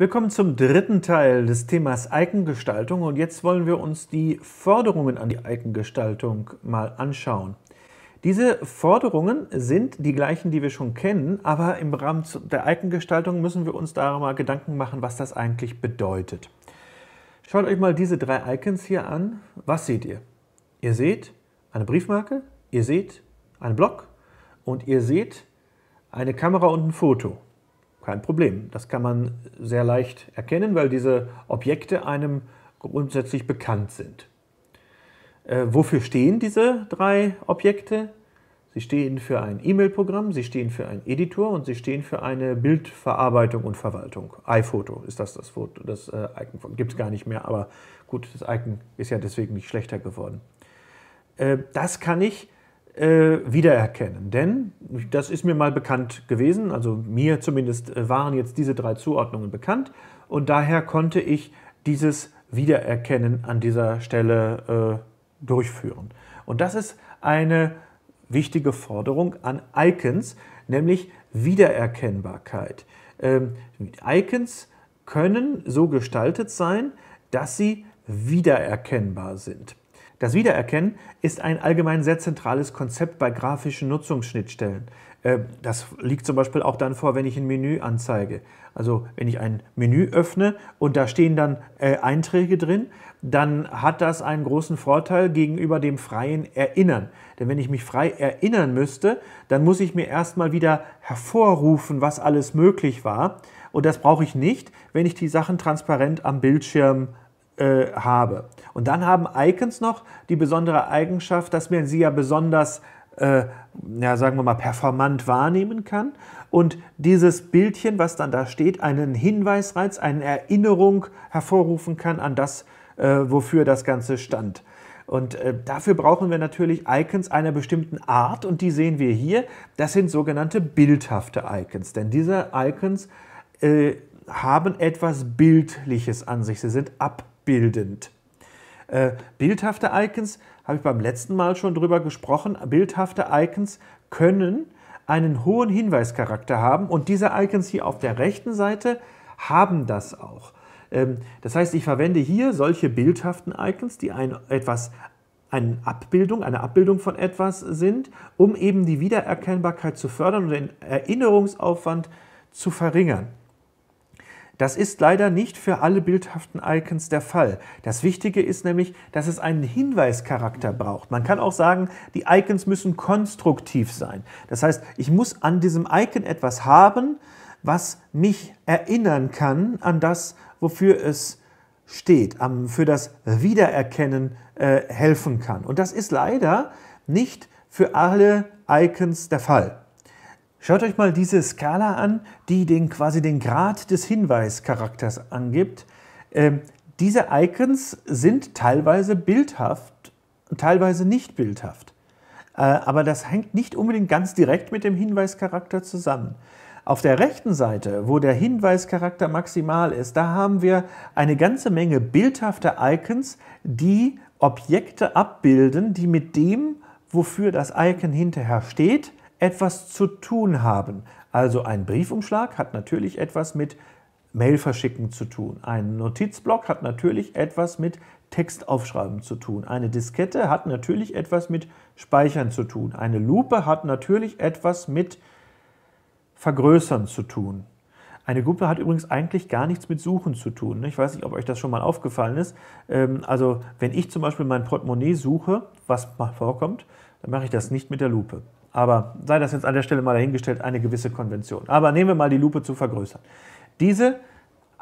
Willkommen zum dritten Teil des Themas Icon-Gestaltung und jetzt wollen wir uns die Forderungen an die Icon-Gestaltung mal anschauen. Diese Forderungen sind die gleichen, die wir schon kennen, aber im Rahmen der Icon-Gestaltung müssen wir uns darüber mal Gedanken machen, was das eigentlich bedeutet. Schaut euch mal diese drei Icons hier an. Was seht ihr? Ihr seht eine Briefmarke, ihr seht einen Blog und ihr seht eine Kamera und ein Foto. Kein Problem. Das kann man sehr leicht erkennen, weil diese Objekte einem grundsätzlich bekannt sind. Äh, wofür stehen diese drei Objekte? Sie stehen für ein E-Mail-Programm, sie stehen für einen Editor und sie stehen für eine Bildverarbeitung und Verwaltung. iPhoto ist das das, Foto, das äh, Icon. Gibt es gar nicht mehr, aber gut, das Icon ist ja deswegen nicht schlechter geworden. Äh, das kann ich äh, wiedererkennen. Denn das ist mir mal bekannt gewesen, also mir zumindest äh, waren jetzt diese drei Zuordnungen bekannt und daher konnte ich dieses Wiedererkennen an dieser Stelle äh, durchführen. Und das ist eine wichtige Forderung an Icons, nämlich Wiedererkennbarkeit. Ähm, Icons können so gestaltet sein, dass sie wiedererkennbar sind. Das Wiedererkennen ist ein allgemein sehr zentrales Konzept bei grafischen Nutzungsschnittstellen. Äh, das liegt zum Beispiel auch dann vor, wenn ich ein Menü anzeige. Also wenn ich ein Menü öffne und da stehen dann äh, Einträge drin, dann hat das einen großen Vorteil gegenüber dem freien Erinnern. Denn wenn ich mich frei erinnern müsste, dann muss ich mir erstmal wieder hervorrufen, was alles möglich war. Und das brauche ich nicht, wenn ich die Sachen transparent am Bildschirm äh, habe. Und dann haben Icons noch die besondere Eigenschaft, dass man sie ja besonders, äh, ja, sagen wir mal, performant wahrnehmen kann. Und dieses Bildchen, was dann da steht, einen Hinweisreiz, eine Erinnerung hervorrufen kann an das, äh, wofür das Ganze stand. Und äh, dafür brauchen wir natürlich Icons einer bestimmten Art und die sehen wir hier. Das sind sogenannte bildhafte Icons, denn diese Icons äh, haben etwas Bildliches an sich. Sie sind ab abbildend. Äh, bildhafte Icons, habe ich beim letzten Mal schon drüber gesprochen, bildhafte Icons können einen hohen Hinweischarakter haben und diese Icons hier auf der rechten Seite haben das auch. Ähm, das heißt, ich verwende hier solche bildhaften Icons, die ein, etwas eine Abbildung, eine Abbildung von etwas sind, um eben die Wiedererkennbarkeit zu fördern und den Erinnerungsaufwand zu verringern. Das ist leider nicht für alle bildhaften Icons der Fall. Das Wichtige ist nämlich, dass es einen Hinweischarakter braucht. Man kann auch sagen, die Icons müssen konstruktiv sein. Das heißt, ich muss an diesem Icon etwas haben, was mich erinnern kann an das, wofür es steht, für das Wiedererkennen äh, helfen kann. Und das ist leider nicht für alle Icons der Fall. Schaut euch mal diese Skala an, die den, quasi den Grad des Hinweischarakters angibt. Ähm, diese Icons sind teilweise bildhaft, teilweise nicht bildhaft. Äh, aber das hängt nicht unbedingt ganz direkt mit dem Hinweischarakter zusammen. Auf der rechten Seite, wo der Hinweischarakter maximal ist, da haben wir eine ganze Menge bildhafter Icons, die Objekte abbilden, die mit dem, wofür das Icon hinterher steht, etwas zu tun haben. Also ein Briefumschlag hat natürlich etwas mit Mail verschicken zu tun. Ein Notizblock hat natürlich etwas mit Text aufschreiben zu tun. Eine Diskette hat natürlich etwas mit Speichern zu tun. Eine Lupe hat natürlich etwas mit Vergrößern zu tun. Eine Gruppe hat übrigens eigentlich gar nichts mit Suchen zu tun. Ne? Ich weiß nicht, ob euch das schon mal aufgefallen ist. Ähm, also wenn ich zum Beispiel mein Portemonnaie suche, was mal vorkommt, dann mache ich das nicht mit der Lupe aber sei das jetzt an der Stelle mal dahingestellt, eine gewisse Konvention. Aber nehmen wir mal die Lupe zu vergrößern. Diese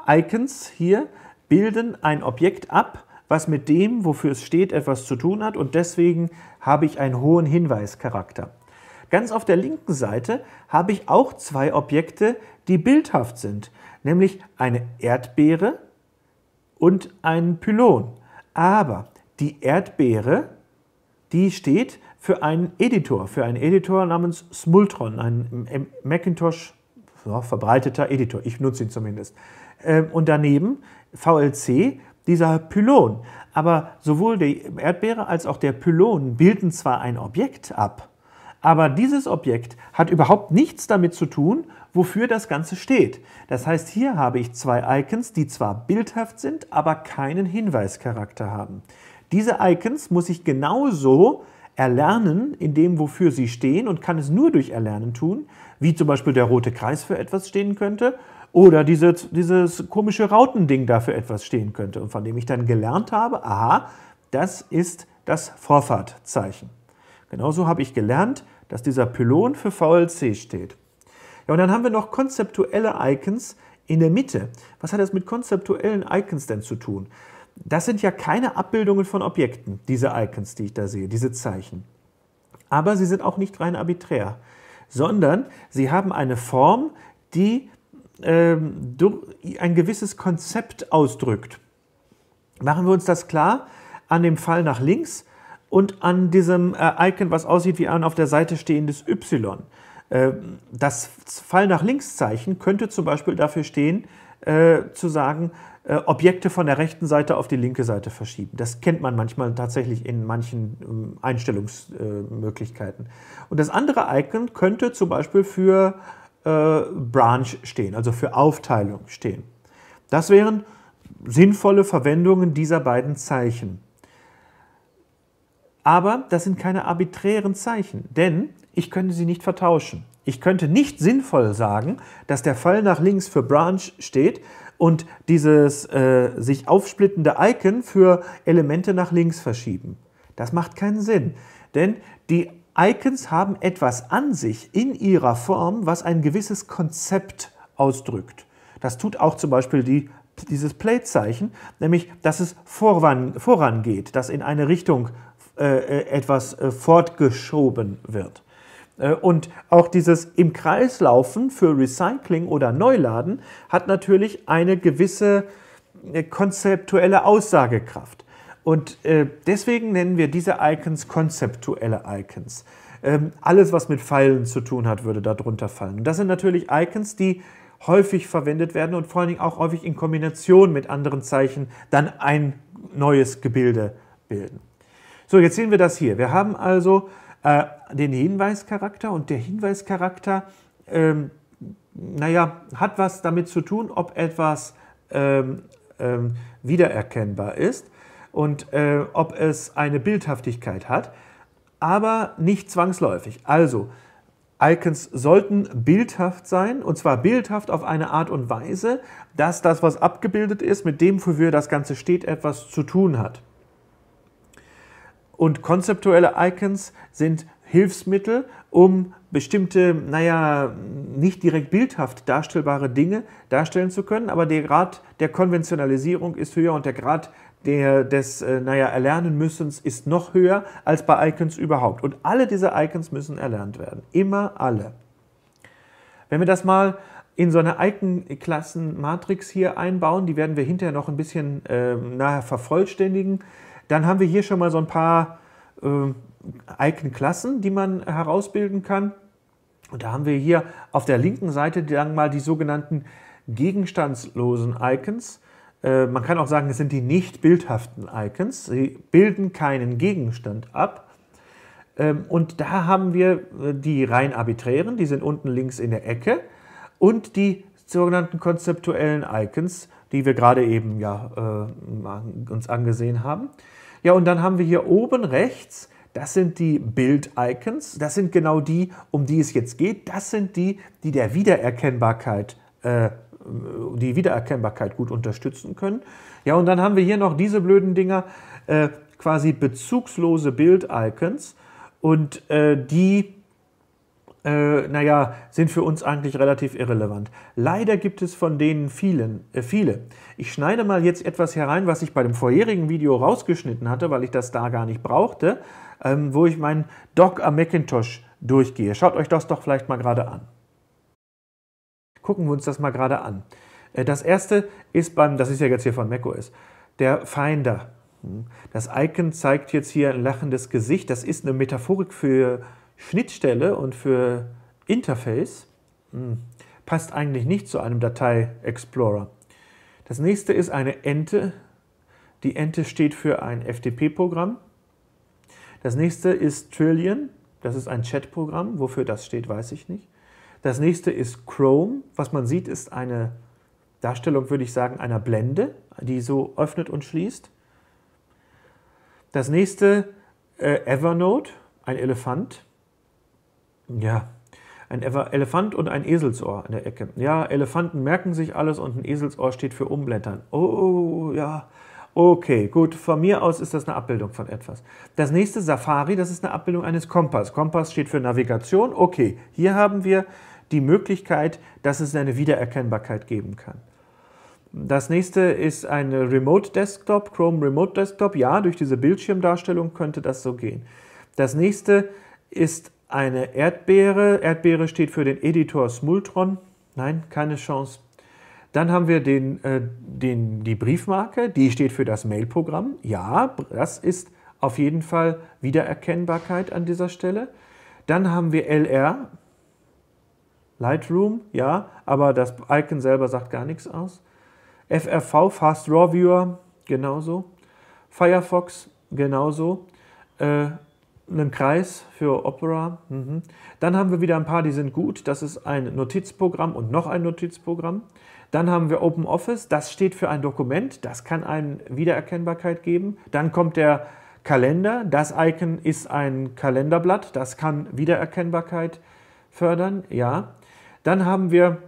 Icons hier bilden ein Objekt ab, was mit dem, wofür es steht, etwas zu tun hat und deswegen habe ich einen hohen Hinweischarakter. Ganz auf der linken Seite habe ich auch zwei Objekte, die bildhaft sind, nämlich eine Erdbeere und einen Pylon. Aber die Erdbeere, die steht für einen Editor, für einen Editor namens Smultron, ein Macintosh ja, verbreiteter Editor. Ich nutze ihn zumindest. Ähm, und daneben VLC, dieser Pylon. Aber sowohl die Erdbeere als auch der Pylon bilden zwar ein Objekt ab, aber dieses Objekt hat überhaupt nichts damit zu tun, wofür das Ganze steht. Das heißt, hier habe ich zwei Icons, die zwar bildhaft sind, aber keinen Hinweischarakter haben. Diese Icons muss ich genauso erlernen in dem, wofür sie stehen und kann es nur durch Erlernen tun, wie zum Beispiel der rote Kreis für etwas stehen könnte oder diese, dieses komische Rautending da für etwas stehen könnte und von dem ich dann gelernt habe, aha, das ist das Vorfahrtzeichen. Genauso habe ich gelernt, dass dieser Pylon für VLC steht. Ja, und dann haben wir noch konzeptuelle Icons in der Mitte. Was hat das mit konzeptuellen Icons denn zu tun? Das sind ja keine Abbildungen von Objekten, diese Icons, die ich da sehe, diese Zeichen. Aber sie sind auch nicht rein arbiträr, sondern sie haben eine Form, die ähm, ein gewisses Konzept ausdrückt. Machen wir uns das klar an dem Fall nach links und an diesem äh, Icon, was aussieht wie ein auf der Seite stehendes Y. Ähm, das Fall nach links Zeichen könnte zum Beispiel dafür stehen, äh, zu sagen, äh, Objekte von der rechten Seite auf die linke Seite verschieben. Das kennt man manchmal tatsächlich in manchen ähm, Einstellungsmöglichkeiten. Und das andere Icon könnte zum Beispiel für äh, Branch stehen, also für Aufteilung stehen. Das wären sinnvolle Verwendungen dieser beiden Zeichen. Aber das sind keine arbiträren Zeichen, denn ich könnte sie nicht vertauschen. Ich könnte nicht sinnvoll sagen, dass der Fall nach links für Branch steht und dieses äh, sich aufsplittende Icon für Elemente nach links verschieben. Das macht keinen Sinn, denn die Icons haben etwas an sich in ihrer Form, was ein gewisses Konzept ausdrückt. Das tut auch zum Beispiel die, dieses Play-Zeichen, nämlich dass es voran, vorangeht, dass in eine Richtung äh, äh etwas äh, fortgeschoben wird. Äh, und auch dieses im Kreislaufen für Recycling oder Neuladen hat natürlich eine gewisse äh, konzeptuelle Aussagekraft. Und äh, deswegen nennen wir diese Icons konzeptuelle Icons. Ähm, alles, was mit Pfeilen zu tun hat, würde darunter fallen. das sind natürlich Icons, die häufig verwendet werden und vor allen Dingen auch häufig in Kombination mit anderen Zeichen dann ein neues Gebilde bilden. So, jetzt sehen wir das hier. Wir haben also äh, den Hinweischarakter. Und der Hinweischarakter, ähm, naja, hat was damit zu tun, ob etwas ähm, ähm, wiedererkennbar ist und äh, ob es eine Bildhaftigkeit hat, aber nicht zwangsläufig. Also, Icons sollten bildhaft sein und zwar bildhaft auf eine Art und Weise, dass das, was abgebildet ist, mit dem, wofür das Ganze steht, etwas zu tun hat. Und konzeptuelle Icons sind Hilfsmittel, um bestimmte, naja, nicht direkt bildhaft darstellbare Dinge darstellen zu können, aber der Grad der Konventionalisierung ist höher und der Grad der, des, äh, naja, erlernen müssens ist noch höher als bei Icons überhaupt. Und alle diese Icons müssen erlernt werden. Immer alle. Wenn wir das mal in so eine Icon-Klassen-Matrix hier einbauen, die werden wir hinterher noch ein bisschen äh, naja, vervollständigen, dann haben wir hier schon mal so ein paar äh, Icon-Klassen, die man herausbilden kann. Und da haben wir hier auf der linken Seite dann mal die sogenannten gegenstandslosen Icons. Äh, man kann auch sagen, es sind die nicht bildhaften Icons. Sie bilden keinen Gegenstand ab. Ähm, und da haben wir äh, die rein arbiträren, die sind unten links in der Ecke. Und die sogenannten konzeptuellen Icons, die wir gerade eben ja äh, uns angesehen haben. Ja, und dann haben wir hier oben rechts, das sind die bild icons Das sind genau die, um die es jetzt geht. Das sind die, die der Wiedererkennbarkeit äh, die Wiedererkennbarkeit gut unterstützen können. Ja, und dann haben wir hier noch diese blöden Dinger, äh, quasi bezugslose bild icons und äh, die äh, naja, sind für uns eigentlich relativ irrelevant. Leider gibt es von denen vielen, äh, viele. Ich schneide mal jetzt etwas herein, was ich bei dem vorherigen Video rausgeschnitten hatte, weil ich das da gar nicht brauchte, ähm, wo ich meinen Doc am Macintosh durchgehe. Schaut euch das doch vielleicht mal gerade an. Gucken wir uns das mal gerade an. Äh, das erste ist beim, das ist ja jetzt hier von macOS, der Finder. Hm. Das Icon zeigt jetzt hier ein lachendes Gesicht. Das ist eine Metaphorik für Schnittstelle und für Interface hm, passt eigentlich nicht zu einem Datei-Explorer. Das nächste ist eine Ente. Die Ente steht für ein FTP-Programm. Das nächste ist Trillion. Das ist ein Chat-Programm. Wofür das steht, weiß ich nicht. Das nächste ist Chrome. Was man sieht, ist eine Darstellung, würde ich sagen, einer Blende, die so öffnet und schließt. Das nächste äh, Evernote, ein Elefant. Ja, ein Elefant und ein Eselsohr in der Ecke. Ja, Elefanten merken sich alles und ein Eselsohr steht für Umblättern. Oh, ja. Okay, gut. Von mir aus ist das eine Abbildung von etwas. Das nächste Safari, das ist eine Abbildung eines Kompass. Kompass steht für Navigation. Okay, hier haben wir die Möglichkeit, dass es eine Wiedererkennbarkeit geben kann. Das nächste ist ein Remote Desktop, Chrome Remote Desktop. Ja, durch diese Bildschirmdarstellung könnte das so gehen. Das nächste ist eine Erdbeere. Erdbeere steht für den Editor Smultron. Nein, keine Chance. Dann haben wir den, äh, den, die Briefmarke, die steht für das Mailprogramm. Ja, das ist auf jeden Fall Wiedererkennbarkeit an dieser Stelle. Dann haben wir LR, Lightroom, ja, aber das Icon selber sagt gar nichts aus. FRV, Fast Raw Viewer, genauso. Firefox, genauso. Äh, einen Kreis für Opera. Mhm. Dann haben wir wieder ein paar, die sind gut. Das ist ein Notizprogramm und noch ein Notizprogramm. Dann haben wir Open Office. Das steht für ein Dokument. Das kann eine Wiedererkennbarkeit geben. Dann kommt der Kalender. Das Icon ist ein Kalenderblatt. Das kann Wiedererkennbarkeit fördern. Ja. Dann haben wir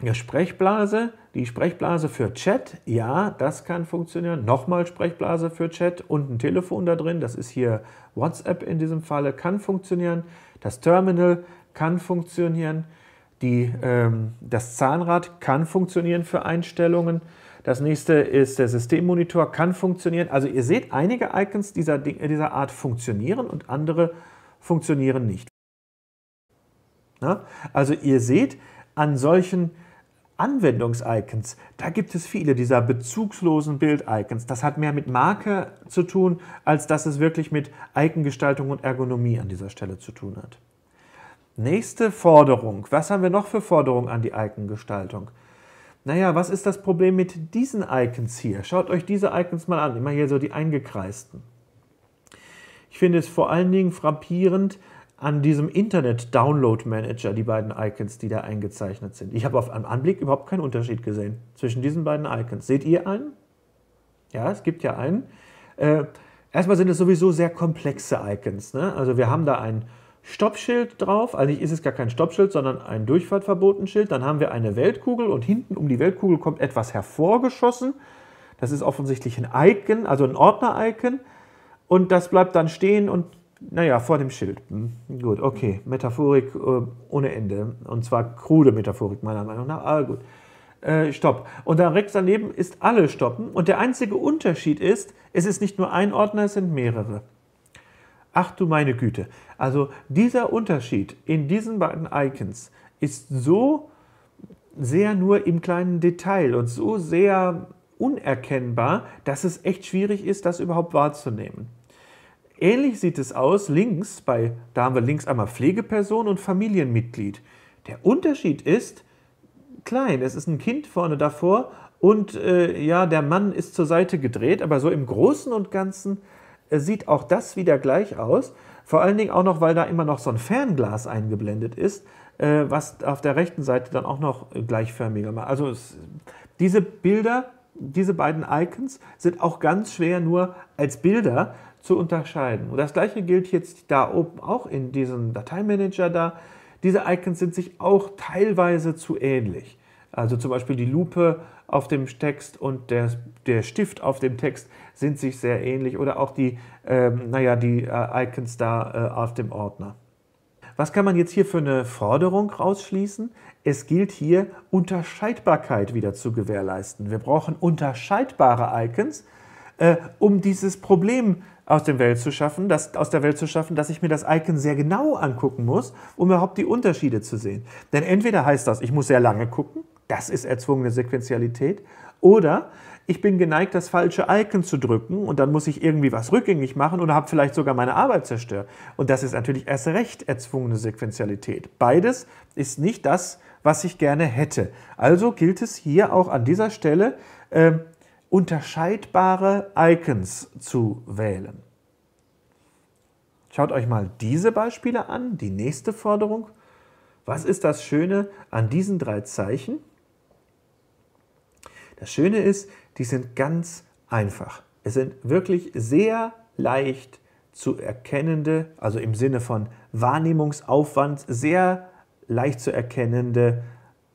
eine Sprechblase. Die Sprechblase für Chat, ja, das kann funktionieren. Nochmal Sprechblase für Chat und ein Telefon da drin, das ist hier WhatsApp in diesem Falle, kann funktionieren. Das Terminal kann funktionieren. Die, ähm, das Zahnrad kann funktionieren für Einstellungen. Das nächste ist der Systemmonitor, kann funktionieren. Also ihr seht, einige Icons dieser, äh, dieser Art funktionieren und andere funktionieren nicht. Na? Also ihr seht, an solchen Anwendungs-Icons, da gibt es viele dieser bezugslosen Bild-Icons. Das hat mehr mit Marke zu tun, als dass es wirklich mit Icongestaltung und Ergonomie an dieser Stelle zu tun hat. Nächste Forderung. Was haben wir noch für Forderungen an die Icongestaltung? Naja, was ist das Problem mit diesen Icons hier? Schaut euch diese Icons mal an, immer hier so die eingekreisten. Ich finde es vor allen Dingen frappierend, an diesem Internet-Download-Manager, die beiden Icons, die da eingezeichnet sind. Ich habe auf einen Anblick überhaupt keinen Unterschied gesehen zwischen diesen beiden Icons. Seht ihr einen? Ja, es gibt ja einen. Äh, erstmal sind es sowieso sehr komplexe Icons. Ne? Also wir haben da ein Stoppschild drauf. Eigentlich ist es gar kein Stoppschild, sondern ein Durchfahrtverbotenschild. Dann haben wir eine Weltkugel und hinten um die Weltkugel kommt etwas hervorgeschossen. Das ist offensichtlich ein Icon, also ein Ordner-Icon. Und das bleibt dann stehen und naja, vor dem Schild. Hm, gut, okay. Metaphorik äh, ohne Ende. Und zwar krude Metaphorik, meiner Meinung nach. Aber ah, gut. Äh, stopp. Und da rechts daneben ist alle stoppen. Und der einzige Unterschied ist, es ist nicht nur ein Ordner, es sind mehrere. Ach du meine Güte. Also dieser Unterschied in diesen beiden Icons ist so sehr nur im kleinen Detail und so sehr unerkennbar, dass es echt schwierig ist, das überhaupt wahrzunehmen. Ähnlich sieht es aus links, bei, da haben wir links einmal Pflegeperson und Familienmitglied. Der Unterschied ist klein, es ist ein Kind vorne davor und äh, ja, der Mann ist zur Seite gedreht, aber so im Großen und Ganzen äh, sieht auch das wieder gleich aus. Vor allen Dingen auch noch, weil da immer noch so ein Fernglas eingeblendet ist, äh, was auf der rechten Seite dann auch noch gleichförmiger macht. Also es, diese Bilder, diese beiden Icons sind auch ganz schwer nur als Bilder zu unterscheiden. Und das gleiche gilt jetzt da oben auch in diesem Dateimanager da. Diese Icons sind sich auch teilweise zu ähnlich. Also zum Beispiel die Lupe auf dem Text und der, der Stift auf dem Text sind sich sehr ähnlich oder auch die, ähm, naja, die äh, Icons da äh, auf dem Ordner. Was kann man jetzt hier für eine Forderung rausschließen? Es gilt hier Unterscheidbarkeit wieder zu gewährleisten. Wir brauchen unterscheidbare Icons, äh, um dieses Problem zu aus, dem Welt zu schaffen, dass, aus der Welt zu schaffen, dass ich mir das Icon sehr genau angucken muss, um überhaupt die Unterschiede zu sehen. Denn entweder heißt das, ich muss sehr lange gucken, das ist erzwungene Sequenzialität, oder ich bin geneigt, das falsche Icon zu drücken und dann muss ich irgendwie was rückgängig machen oder habe vielleicht sogar meine Arbeit zerstört. Und das ist natürlich erst recht erzwungene Sequenzialität. Beides ist nicht das, was ich gerne hätte. Also gilt es hier auch an dieser Stelle, ähm, unterscheidbare Icons zu wählen. Schaut euch mal diese Beispiele an, die nächste Forderung. Was ist das Schöne an diesen drei Zeichen? Das Schöne ist, die sind ganz einfach. Es sind wirklich sehr leicht zu erkennende, also im Sinne von Wahrnehmungsaufwand, sehr leicht zu erkennende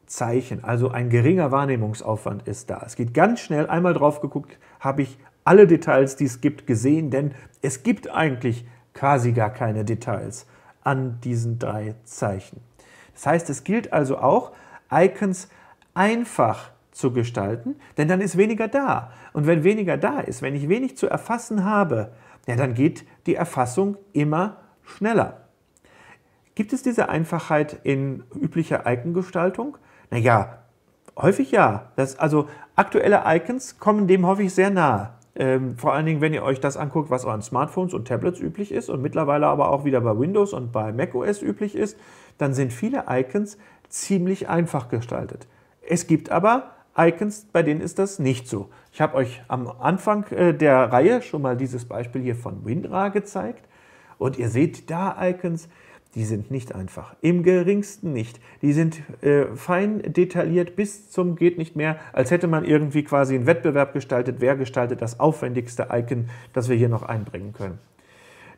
Zeichen. Also ein geringer Wahrnehmungsaufwand ist da. Es geht ganz schnell, einmal drauf geguckt, habe ich alle Details, die es gibt, gesehen, denn es gibt eigentlich quasi gar keine Details an diesen drei Zeichen. Das heißt, es gilt also auch, Icons einfach zu gestalten, denn dann ist weniger da. Und wenn weniger da ist, wenn ich wenig zu erfassen habe, ja, dann geht die Erfassung immer schneller. Gibt es diese Einfachheit in üblicher Icon-Gestaltung? Naja, häufig ja. Das, also aktuelle Icons kommen dem häufig sehr nahe. Ähm, vor allen Dingen, wenn ihr euch das anguckt, was euren Smartphones und Tablets üblich ist und mittlerweile aber auch wieder bei Windows und bei macOS üblich ist, dann sind viele Icons ziemlich einfach gestaltet. Es gibt aber Icons, bei denen ist das nicht so. Ich habe euch am Anfang äh, der Reihe schon mal dieses Beispiel hier von WinRAR gezeigt und ihr seht da Icons, die sind nicht einfach. Im geringsten nicht. Die sind äh, fein detailliert bis zum geht nicht mehr, als hätte man irgendwie quasi einen Wettbewerb gestaltet, wer gestaltet das aufwendigste Icon, das wir hier noch einbringen können.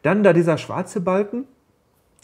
Dann da dieser schwarze Balken,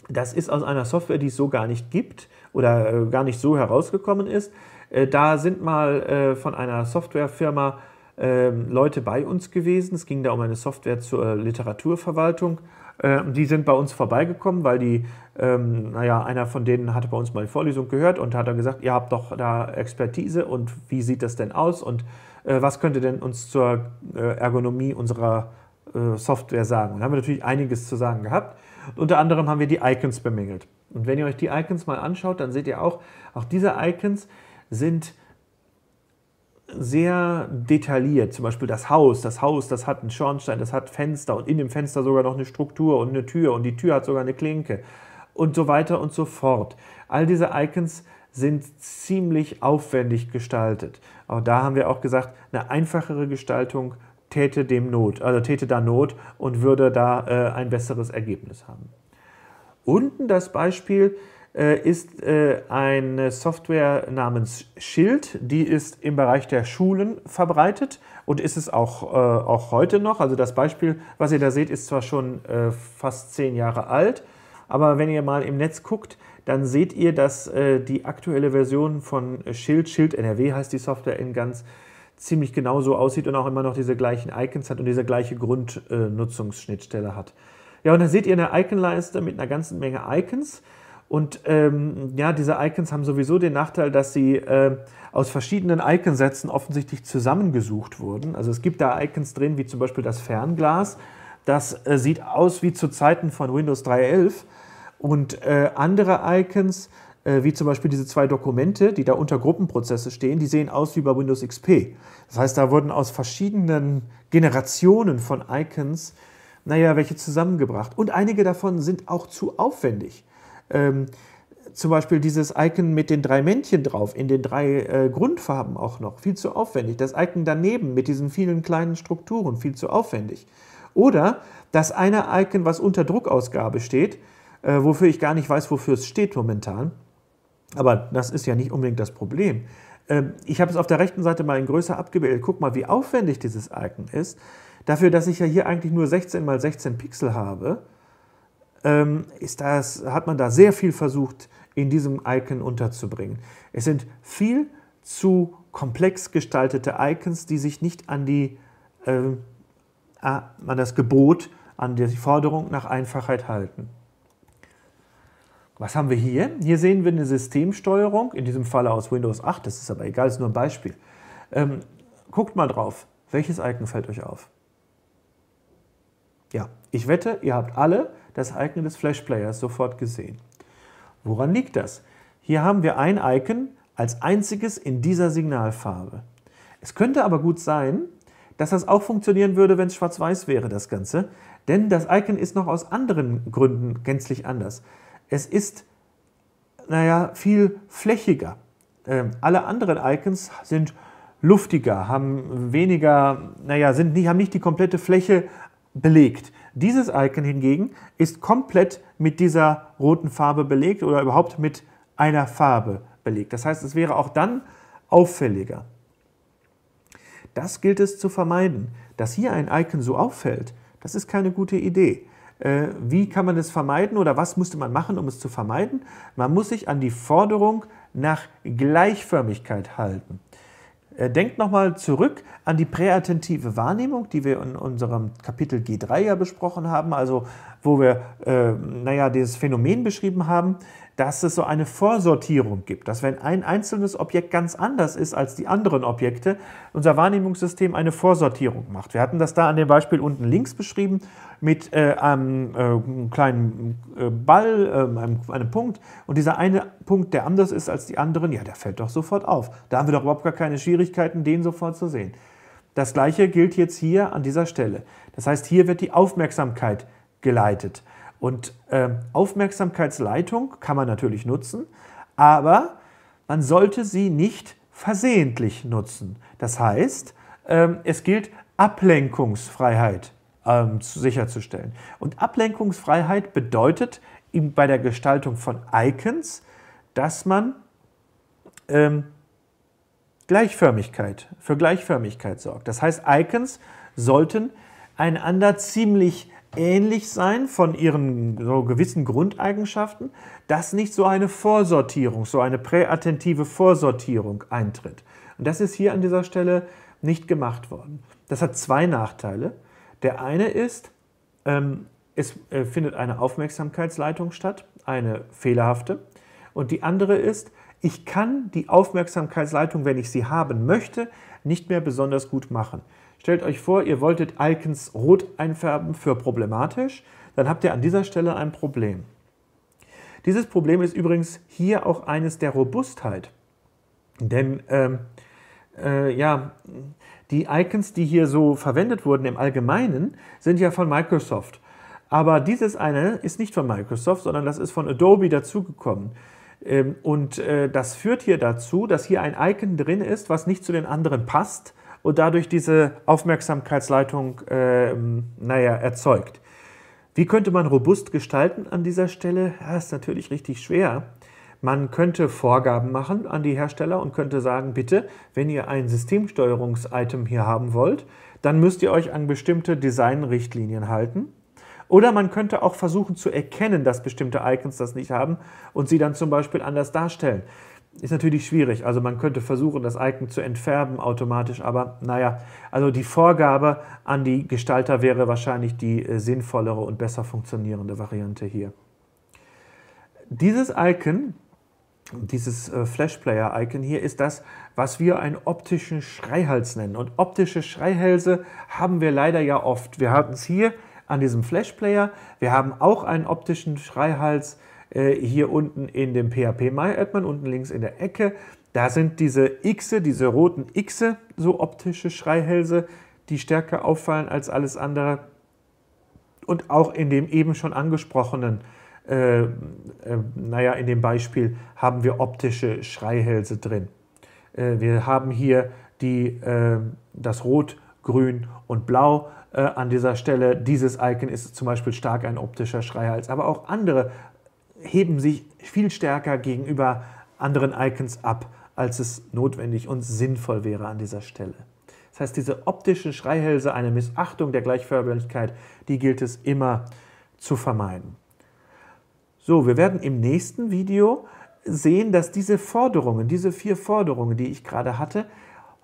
das ist aus einer Software, die es so gar nicht gibt oder äh, gar nicht so herausgekommen ist. Äh, da sind mal äh, von einer Softwarefirma ähm, Leute bei uns gewesen. Es ging da um eine Software zur äh, Literaturverwaltung äh, die sind bei uns vorbeigekommen, weil die, ähm, naja, einer von denen hatte bei uns mal die Vorlesung gehört und hat dann gesagt, ihr habt doch da Expertise und wie sieht das denn aus und äh, was könnte denn uns zur äh, Ergonomie unserer äh, Software sagen? Und da haben wir natürlich einiges zu sagen gehabt. Unter anderem haben wir die Icons bemängelt. Und wenn ihr euch die Icons mal anschaut, dann seht ihr auch, auch diese Icons sind sehr detailliert. Zum Beispiel das Haus. Das Haus, das hat einen Schornstein, das hat Fenster und in dem Fenster sogar noch eine Struktur und eine Tür und die Tür hat sogar eine Klinke und so weiter und so fort. All diese Icons sind ziemlich aufwendig gestaltet. Auch da haben wir auch gesagt, eine einfachere Gestaltung täte dem Not, also täte da Not und würde da äh, ein besseres Ergebnis haben. Unten das Beispiel, äh, ist äh, eine Software namens Schild, die ist im Bereich der Schulen verbreitet und ist es auch, äh, auch heute noch. Also das Beispiel, was ihr da seht, ist zwar schon fast zehn Jahre alt, aber wenn ihr mal im Netz guckt, dann seht ihr, dass die aktuelle Version von Schild, Schild NRW heißt die Software in ganz ziemlich genau so aussieht und auch immer noch diese gleichen Icons hat und diese gleiche Grundnutzungsschnittstelle hat. Ja, und da seht ihr eine Iconleiste mit einer ganzen Menge Icons. Und ähm, ja, diese Icons haben sowieso den Nachteil, dass sie äh, aus verschiedenen Iconsätzen offensichtlich zusammengesucht wurden. Also es gibt da Icons drin, wie zum Beispiel das Fernglas. Das äh, sieht aus wie zu Zeiten von Windows 3.11. Und äh, andere Icons, äh, wie zum Beispiel diese zwei Dokumente, die da unter Gruppenprozesse stehen, die sehen aus wie bei Windows XP. Das heißt, da wurden aus verschiedenen Generationen von Icons, naja, welche zusammengebracht. Und einige davon sind auch zu aufwendig. Ähm, zum Beispiel dieses Icon mit den drei Männchen drauf, in den drei äh, Grundfarben auch noch, viel zu aufwendig. Das Icon daneben mit diesen vielen kleinen Strukturen, viel zu aufwendig. Oder das eine Icon, was unter Druckausgabe steht, äh, wofür ich gar nicht weiß, wofür es steht momentan. Aber das ist ja nicht unbedingt das Problem. Ähm, ich habe es auf der rechten Seite mal in größer abgebildet. Guck mal, wie aufwendig dieses Icon ist. Dafür, dass ich ja hier eigentlich nur 16 mal 16 Pixel habe, ähm, ist das, hat man da sehr viel versucht, in diesem Icon unterzubringen. Es sind viel zu komplex gestaltete Icons, die sich nicht an, die, äh, an das Gebot, an die Forderung nach Einfachheit halten. Was haben wir hier? Hier sehen wir eine Systemsteuerung, in diesem Fall aus Windows 8, das ist aber egal, das ist nur ein Beispiel. Ähm, guckt mal drauf, welches Icon fällt euch auf? Ja, ich wette, ihr habt alle das Icon des Flash Players sofort gesehen. Woran liegt das? Hier haben wir ein Icon als einziges in dieser Signalfarbe. Es könnte aber gut sein, dass das auch funktionieren würde, wenn es schwarz-weiß wäre, das Ganze. Denn das Icon ist noch aus anderen Gründen gänzlich anders. Es ist, naja, viel flächiger. Ähm, alle anderen Icons sind luftiger, haben weniger, naja, sind nicht, haben nicht die komplette Fläche belegt. Dieses Icon hingegen ist komplett mit dieser roten Farbe belegt oder überhaupt mit einer Farbe belegt. Das heißt, es wäre auch dann auffälliger. Das gilt es zu vermeiden. Dass hier ein Icon so auffällt, das ist keine gute Idee. Äh, wie kann man es vermeiden oder was musste man machen, um es zu vermeiden? Man muss sich an die Forderung nach Gleichförmigkeit halten. Äh, denkt nochmal zurück an die präattentive Wahrnehmung, die wir in unserem Kapitel G3 ja besprochen haben, also wo wir, äh, naja, dieses Phänomen beschrieben haben, dass es so eine Vorsortierung gibt, dass wenn ein einzelnes Objekt ganz anders ist als die anderen Objekte, unser Wahrnehmungssystem eine Vorsortierung macht. Wir hatten das da an dem Beispiel unten links beschrieben mit äh, einem äh, kleinen äh, Ball, ähm, einem, einem, Punkt und dieser eine Punkt, der anders ist als die anderen, ja, der fällt doch sofort auf. Da haben wir doch überhaupt gar keine Schwierigkeiten, den sofort zu sehen. Das gleiche gilt jetzt hier an dieser Stelle. Das heißt, hier wird die Aufmerksamkeit geleitet. Und äh, Aufmerksamkeitsleitung kann man natürlich nutzen, aber man sollte sie nicht versehentlich nutzen. Das heißt, äh, es gilt Ablenkungsfreiheit ähm, sicherzustellen. Und Ablenkungsfreiheit bedeutet bei der Gestaltung von Icons, dass man ähm, Gleichförmigkeit, für Gleichförmigkeit sorgt. Das heißt, Icons sollten einander ziemlich ähnlich sein von ihren so gewissen Grundeigenschaften, dass nicht so eine Vorsortierung, so eine präattentive Vorsortierung eintritt. Und das ist hier an dieser Stelle nicht gemacht worden. Das hat zwei Nachteile. Der eine ist, ähm, es äh, findet eine Aufmerksamkeitsleitung statt, eine fehlerhafte. Und die andere ist, ich kann die Aufmerksamkeitsleitung, wenn ich sie haben möchte, nicht mehr besonders gut machen. Stellt euch vor, ihr wolltet Icons rot einfärben für problematisch, dann habt ihr an dieser Stelle ein Problem. Dieses Problem ist übrigens hier auch eines der Robustheit. Denn ähm, äh, ja, die Icons, die hier so verwendet wurden im Allgemeinen, sind ja von Microsoft. Aber dieses eine ist nicht von Microsoft, sondern das ist von Adobe dazugekommen. Ähm, und äh, das führt hier dazu, dass hier ein Icon drin ist, was nicht zu den anderen passt und dadurch diese Aufmerksamkeitsleitung, äh, naja, erzeugt. Wie könnte man robust gestalten an dieser Stelle? Das ist natürlich richtig schwer. Man könnte Vorgaben machen an die Hersteller und könnte sagen, bitte, wenn ihr ein Systemsteuerungs-Item hier haben wollt, dann müsst ihr euch an bestimmte Designrichtlinien halten. Oder man könnte auch versuchen zu erkennen, dass bestimmte Icons das nicht haben und sie dann zum Beispiel anders darstellen. Ist natürlich schwierig. Also man könnte versuchen, das Icon zu entfärben automatisch, aber naja, also die Vorgabe an die Gestalter wäre wahrscheinlich die äh, sinnvollere und besser funktionierende Variante hier. Dieses Icon, dieses äh, Flashplayer-Icon hier, ist das, was wir einen optischen Schreihals nennen. Und optische Schreihälse haben wir leider ja oft. Wir hatten es hier an diesem Flashplayer. Wir haben auch einen optischen Schreihals äh, hier unten in dem PHP MyAdmin, unten links in der Ecke. Da sind diese X, diese roten X, so optische Schreihälse, die stärker auffallen als alles andere. Und auch in dem eben schon angesprochenen, äh, äh, naja, in dem Beispiel haben wir optische Schreihälse drin. Äh, wir haben hier die, äh, das Rot, Grün und Blau äh, an dieser Stelle. Dieses Icon ist zum Beispiel stark ein optischer Schreihals, aber auch andere heben sich viel stärker gegenüber anderen Icons ab, als es notwendig und sinnvoll wäre an dieser Stelle. Das heißt, diese optischen Schreihälse, eine Missachtung der Gleichförmigkeit, die gilt es immer zu vermeiden. So, wir werden im nächsten Video sehen, dass diese Forderungen, diese vier Forderungen, die ich gerade hatte,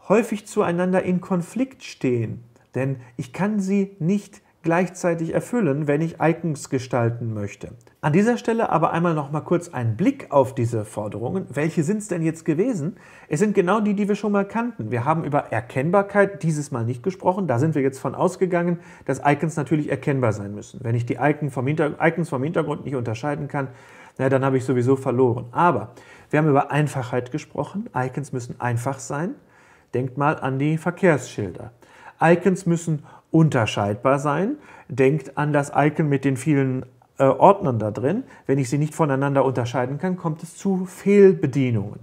häufig zueinander in Konflikt stehen. Denn ich kann sie nicht gleichzeitig erfüllen, wenn ich Icons gestalten möchte. An dieser Stelle aber einmal noch mal kurz einen Blick auf diese Forderungen. Welche sind es denn jetzt gewesen? Es sind genau die, die wir schon mal kannten. Wir haben über Erkennbarkeit dieses Mal nicht gesprochen. Da sind wir jetzt von ausgegangen, dass Icons natürlich erkennbar sein müssen. Wenn ich die Icons vom Hintergrund nicht unterscheiden kann, na, dann habe ich sowieso verloren. Aber wir haben über Einfachheit gesprochen. Icons müssen einfach sein. Denkt mal an die Verkehrsschilder. Icons müssen unterscheidbar sein. Denkt an das Icon mit den vielen äh, Ordnern da drin. Wenn ich sie nicht voneinander unterscheiden kann, kommt es zu Fehlbedienungen.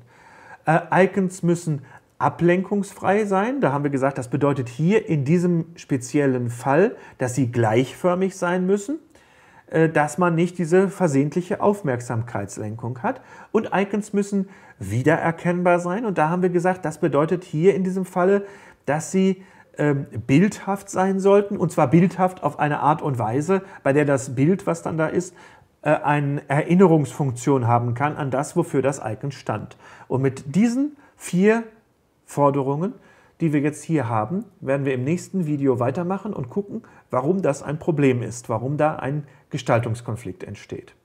Äh, Icons müssen ablenkungsfrei sein. Da haben wir gesagt, das bedeutet hier in diesem speziellen Fall, dass sie gleichförmig sein müssen, äh, dass man nicht diese versehentliche Aufmerksamkeitslenkung hat. Und Icons müssen wiedererkennbar sein. Und da haben wir gesagt, das bedeutet hier in diesem Falle, dass sie ähm, bildhaft sein sollten. Und zwar bildhaft auf eine Art und Weise, bei der das Bild, was dann da ist, äh, eine Erinnerungsfunktion haben kann an das, wofür das Icon stand. Und mit diesen vier Forderungen, die wir jetzt hier haben, werden wir im nächsten Video weitermachen und gucken, warum das ein Problem ist, warum da ein Gestaltungskonflikt entsteht.